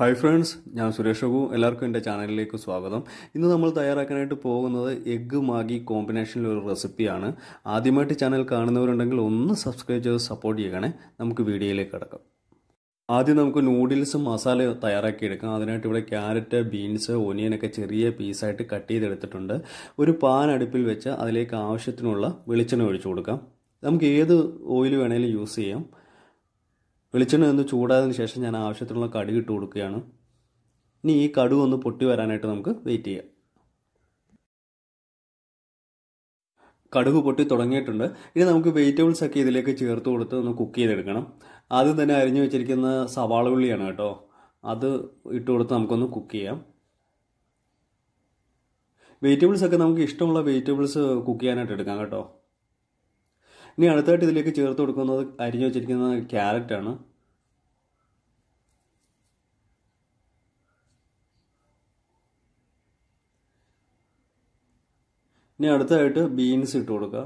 hi friends ഞാൻ സുരേഷ് പ്രഭു എല്ലാവർക്കും എൻ്റെ ചാനലിലേക്ക് സ്വാഗതം ഇന്ന് നമ്മൾ തയ്യാറാക്കാനായിട്ട് പോകുന്നത് എഗ്ഗ് മാഗി കോമ്പിനേഷനിൽ ഒരു റെസിപ്പിയാണ് ആദ്യമായിട്ട് ചാനൽ കാണുന്നവരുണ്ടെങ്കിൽ ഒന്ന് സബ്സ്ക്രൈബ് ചെയ്ത് സപ്പോർട്ട് ചെയ്യണേ നമുക്ക് വീഡിയോയിലേക്ക് കിടക്കാം ആദ്യം നമുക്ക് നൂഡിൽസ് മസാല തയ്യാറാക്കി എടുക്കാം അതിനായിട്ട് ഇവിടെ ക്യാരറ്റ് ബീൻസ് ഒനിയനൊക്കെ ചെറിയ പീസായിട്ട് കട്ട് ചെയ്തെടുത്തിട്ടുണ്ട് ഒരു പാൻ അടുപ്പിൽ വെച്ച് അതിലേക്ക് ആവശ്യത്തിനുള്ള വെളിച്ചെണ്ണ ഒഴിച്ചു കൊടുക്കാം നമുക്ക് ഏത് ഓയിൽ വേണമെങ്കിലും യൂസ് ചെയ്യാം വെളിച്ചെണ്ണ ഒന്ന് ചൂടായതിനു ശേഷം ഞാൻ ആവശ്യത്തിനുള്ള കടുക് ഇട്ട് കൊടുക്കുകയാണ് ഇനി ഈ കടുക് ഒന്ന് പൊട്ടി വരാനായിട്ട് നമുക്ക് വെയിറ്റ് ചെയ്യാം കടുക് പൊട്ടി തുടങ്ങിയിട്ടുണ്ട് ഇനി നമുക്ക് വെജിറ്റബിൾസ് ഒക്കെ ഇതിലേക്ക് ചേർത്ത് കൊടുത്ത് ഒന്ന് കുക്ക് ചെയ്തെടുക്കണം ആദ്യം തന്നെ അരിഞ്ഞു വെച്ചിരിക്കുന്ന സവാള ഉള്ളിയാണ് കേട്ടോ അത് ഇട്ട് കൊടുത്ത് നമുക്കൊന്ന് കുക്ക് ചെയ്യാം വെജിറ്റബിൾസ് ഒക്കെ നമുക്ക് ഇഷ്ടമുള്ള വെജിറ്റബിൾസ് കുക്ക് ചെയ്യാനായിട്ട് എടുക്കാം കേട്ടോ ഇനി അടുത്തായിട്ട് ഇതിലേക്ക് ചേർത്ത് കൊടുക്കുന്നത് അരിഞ്ഞു വെച്ചിരിക്കുന്ന ക്യാരറ്റാണ് ഇനി അടുത്തായിട്ട് ബീൻസ് ഇട്ട് കൊടുക്കുക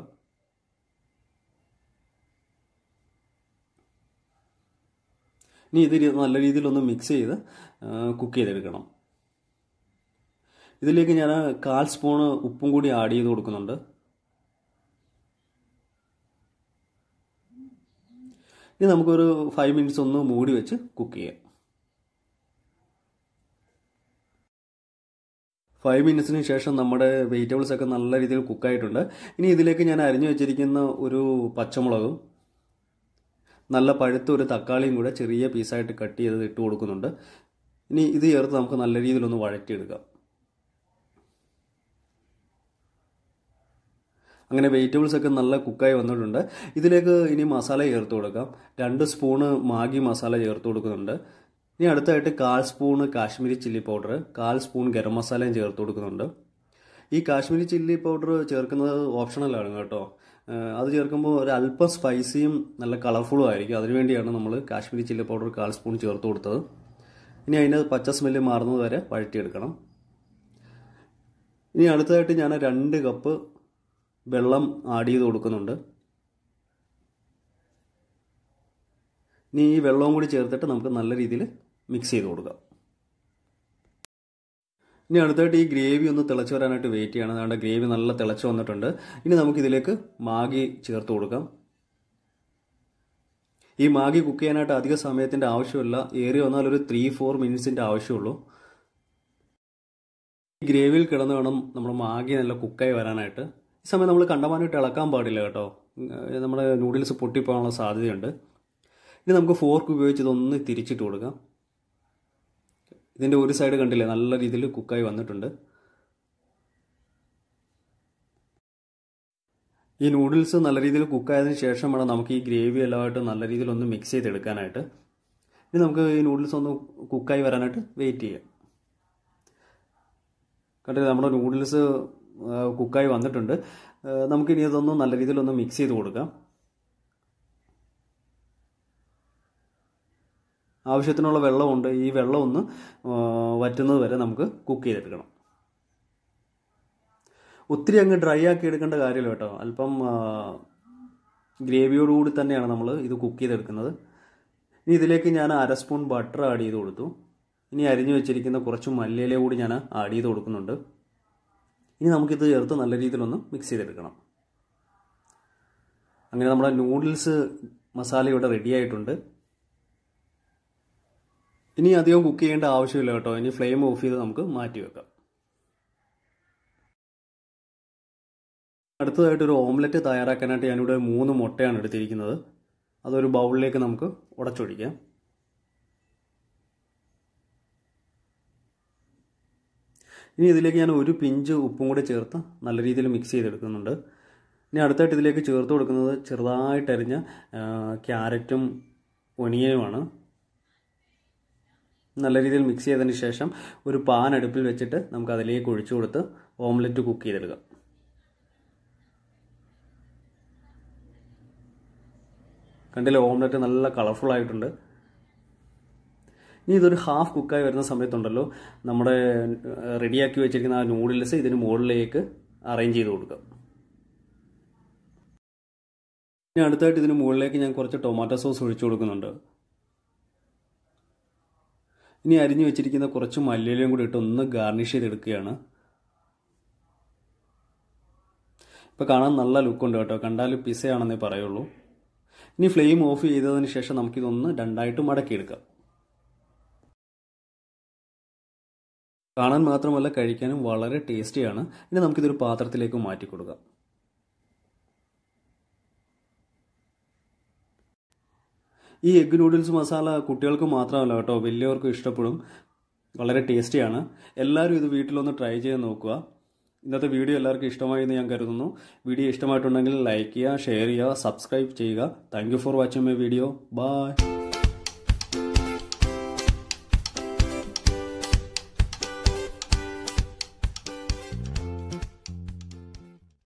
ഇനി ഇത് നല്ല രീതിയിലൊന്ന് മിക്സ് ചെയ്ത് കുക്ക് ചെയ്തെടുക്കണം ഇതിലേക്ക് ഞാൻ കാൽ സ്പൂണ് ഉപ്പും കൂടി ആഡ് ചെയ്ത് കൊടുക്കുന്നുണ്ട് ഇനി നമുക്കൊരു ഫൈവ് മിനിറ്റ്സ് ഒന്ന് മൂടി വെച്ച് കുക്ക് ചെയ്യാം ഫൈവ് മിനിറ്റ്സിന് ശേഷം നമ്മുടെ വെജിറ്റബിൾസ് ഒക്കെ നല്ല രീതിയിൽ കുക്കായിട്ടുണ്ട് ഇനി ഇതിലേക്ക് ഞാൻ അരിഞ്ഞു വെച്ചിരിക്കുന്ന ഒരു പച്ചമുളകും നല്ല പഴുത്ത ഒരു തക്കാളിയും കൂടെ ചെറിയ പീസായിട്ട് കട്ട് ചെയ്ത് ഇട്ട് കൊടുക്കുന്നുണ്ട് ഇനി ഇത് ചേർത്ത് നമുക്ക് നല്ല രീതിയിലൊന്ന് വഴറ്റിയെടുക്കാം അങ്ങനെ വെജിറ്റബിൾസ് ഒക്കെ നല്ല കുക്കായി വന്നിട്ടുണ്ട് ഇതിലേക്ക് ഇനി മസാല ചേർത്ത് കൊടുക്കാം രണ്ട് സ്പൂണ് മാഗി മസാല ചേർത്ത് കൊടുക്കുന്നുണ്ട് ഇനി അടുത്തായിട്ട് കാൽ സ്പൂണ് കാശ്മീരി ചില്ലി പൗഡർ കാൽ സ്പൂൺ ഗരം മസാലയും ചേർത്ത് കൊടുക്കുന്നുണ്ട് ഈ കാശ്മീരി ചില്ലി പൗഡർ ചേർക്കുന്നത് ഓപ്ഷണലാണ് കേട്ടോ അത് ചേർക്കുമ്പോൾ ഒരു അല്പം സ്പൈസിയും നല്ല കളർഫുള്ളും ആയിരിക്കും അതിനുവേണ്ടിയാണ് നമ്മൾ കാശ്മീരി ചില്ലി പൗഡർ കാൽ സ്പൂൺ ചേർത്ത് കൊടുത്തത് ഇനി അതിൻ്റെ പച്ച സ്മെല്ല് മാറുന്നത് വരെ വഴറ്റിയെടുക്കണം ഇനി അടുത്തതായിട്ട് ഞാൻ രണ്ട് കപ്പ് വെള്ളം ആഡ് ചെയ്ത് കൊടുക്കുന്നുണ്ട് ഇനി ഈ വെള്ളവും കൂടി ചേർത്തിട്ട് നമുക്ക് നല്ല രീതിയിൽ മിക്സ് ചെയ്ത് കൊടുക്കാം ഇനി അടുത്തായിട്ട് ഈ ഗ്രേവി ഒന്ന് തിളച്ചു വരാനായിട്ട് വെയിറ്റ് ചെയ്യണം അതുകൊണ്ട് ഗ്രേവി നല്ല തിളച്ച് വന്നിട്ടുണ്ട് ഇനി നമുക്കിതിലേക്ക് മാഗി ചേർത്ത് കൊടുക്കാം ഈ മാഗി കുക്ക് ചെയ്യാനായിട്ട് അധിക സമയത്തിൻ്റെ ആവശ്യമില്ല ഏറി വന്നാൽ ഒരു ത്രീ ഫോർ മിനിറ്റ്സിൻ്റെ ആവശ്യമുള്ളൂ ഈ ഗ്രേവിയിൽ കിടന്ന് വേണം നമ്മുടെ മാഗി നല്ല കുക്കായി വരാനായിട്ട് ഈ സമയം നമ്മൾ കണ്ടമാനമായിട്ട് ഇളക്കാൻ പാടില്ല കേട്ടോ നമ്മുടെ നൂഡിൽസ് പൊട്ടിപ്പോകാനുള്ള സാധ്യതയുണ്ട് ഇനി നമുക്ക് ഫോർക്ക് ഉപയോഗിച്ച് ഇതൊന്ന് തിരിച്ചിട്ട് കൊടുക്കാം ഇതിൻ്റെ ഒരു സൈഡ് കണ്ടില്ലേ നല്ല രീതിയിൽ കുക്കായി വന്നിട്ടുണ്ട് ഈ നൂഡിൽസ് നല്ല രീതിയിൽ കുക്കായതിനു ശേഷം വേണം നമുക്ക് ഈ ഗ്രേവി എല്ലാമായിട്ട് നല്ല രീതിയിൽ ഒന്ന് മിക്സ് ചെയ്തെടുക്കാനായിട്ട് ഇനി നമുക്ക് ഈ നൂഡിൽസ് ഒന്ന് കുക്കായി വരാനായിട്ട് വെയിറ്റ് ചെയ്യാം കണ്ടില്ല നമ്മുടെ നൂഡിൽസ് കുക്കായി വന്നിട്ടുണ്ട് നമുക്കിനി ഇതൊന്ന് നല്ല രീതിയിലൊന്ന് മിക്സ് ചെയ്ത് കൊടുക്കാം ആവശ്യത്തിനുള്ള വെള്ളമുണ്ട് ഈ വെള്ളം ഒന്ന് വറ്റുന്നത് വരെ നമുക്ക് കുക്ക് ചെയ്തെടുക്കണം ഒത്തിരി അങ്ങ് ഡ്രൈ ആക്കി എടുക്കേണ്ട കാര്യമില്ല കേട്ടോ അല്പം ഗ്രേവിയോടുകൂടി തന്നെയാണ് നമ്മൾ ഇത് കുക്ക് ചെയ്തെടുക്കുന്നത് ഇനി ഇതിലേക്ക് ഞാൻ അര സ്പൂൺ ബട്ടർ ആഡ് ചെയ്ത് കൊടുത്തു ഇനി അരിഞ്ഞു വെച്ചിരിക്കുന്ന കുറച്ച് മല്ലിയില കൂടി ഞാൻ ആഡ് ചെയ്ത് കൊടുക്കുന്നുണ്ട് ഇനി നമുക്കിത് ചേർത്ത് നല്ല രീതിയിലൊന്ന് മിക്സ് ചെയ്തെടുക്കണം അങ്ങനെ നമ്മുടെ നൂഡിൽസ് മസാല ഇവിടെ റെഡി ആയിട്ടുണ്ട് ഇനി അധികം കുക്ക് ചെയ്യേണ്ട ആവശ്യമില്ല കേട്ടോ ഇനി ഫ്ലെയിം ഓഫ് ചെയ്ത് നമുക്ക് മാറ്റി വെക്കാം അടുത്തതായിട്ട് ഒരു ഓംലെറ്റ് തയ്യാറാക്കാനായിട്ട് ഞാനിവിടെ മൂന്ന് മുട്ടയാണ് എടുത്തിരിക്കുന്നത് അതൊരു ബൗളിലേക്ക് നമുക്ക് ഉടച്ചൊഴിക്കാം ഇനി ഇതിലേക്ക് ഞാൻ ഒരു പിഞ്ച് ഉപ്പും കൂടി ചേർത്ത് നല്ല രീതിയിൽ മിക്സ് ചെയ്തെടുക്കുന്നുണ്ട് ഇനി അടുത്തായിട്ട് ഇതിലേക്ക് ചേർത്ത് കൊടുക്കുന്നത് ചെറുതായിട്ടരിഞ്ഞ ക്യാരറ്റും ഒനിയനുമാണ് നല്ല രീതിയിൽ മിക്സ് ചെയ്തതിന് ശേഷം ഒരു പാൻ അടുപ്പിൽ വെച്ചിട്ട് നമുക്ക് അതിലേക്ക് ഒഴിച്ചു കൊടുത്ത് ഓംലെറ്റ് കുക്ക് ചെയ്തെടുക്കാം കണ്ടില്ല ഓംലെറ്റ് നല്ല കളർഫുൾ ആയിട്ടുണ്ട് ഇനി ഇതൊരു ഹാഫ് കുക്കായി വരുന്ന സമയത്തുണ്ടല്ലോ നമ്മുടെ റെഡിയാക്കി വെച്ചിരിക്കുന്ന ആ നൂഡിൽസ് ഇതിന് മുകളിലേക്ക് അറേഞ്ച് ചെയ്ത് കൊടുക്കാം ഇനി അടുത്തായിട്ട് ഇതിന് മുകളിലേക്ക് ഞാൻ കുറച്ച് ടൊമാറ്റോ സോസ് ഒഴിച്ചു കൊടുക്കുന്നുണ്ട് ഇനി അരിഞ്ഞു വെച്ചിരിക്കുന്ന കുറച്ച് മല്ലിയിലയും കൂടി ഇട്ട് ഒന്ന് ഗാർണിഷ് ചെയ്തെടുക്കുകയാണ് ഇപ്പോൾ കാണാൻ നല്ല ലുക്കുണ്ട് കേട്ടോ കണ്ടാലും പിസയാണെന്നേ പറയുള്ളൂ ഇനി ഫ്ലെയിം ഓഫ് ചെയ്തതിന് ശേഷം നമുക്കിതൊന്ന് രണ്ടായിട്ട് മടക്കിയെടുക്കാം കാണാൻ മാത്രമല്ല കഴിക്കാനും വളരെ ടേസ്റ്റിയാണ് ഇനി നമുക്കിതൊരു പാത്രത്തിലേക്ക് മാറ്റി കൊടുക്കാം ഈ എഗ്ഗ് നൂഡിൽസ് മസാല കുട്ടികൾക്ക് മാത്രമല്ല കേട്ടോ വലിയവർക്കും ഇഷ്ടപ്പെടും വളരെ ടേസ്റ്റിയാണ് എല്ലാവരും ഇത് വീട്ടിലൊന്ന് ട്രൈ ചെയ്ത് നോക്കുക ഇന്നത്തെ വീഡിയോ എല്ലാവർക്കും ഇഷ്ടമായി എന്ന് ഞാൻ കരുതുന്നു വീഡിയോ ഇഷ്ടമായിട്ടുണ്ടെങ്കിൽ ലൈക്ക് ചെയ്യുക ഷെയർ ചെയ്യുക സബ്സ്ക്രൈബ് ചെയ്യുക thank for watching my video by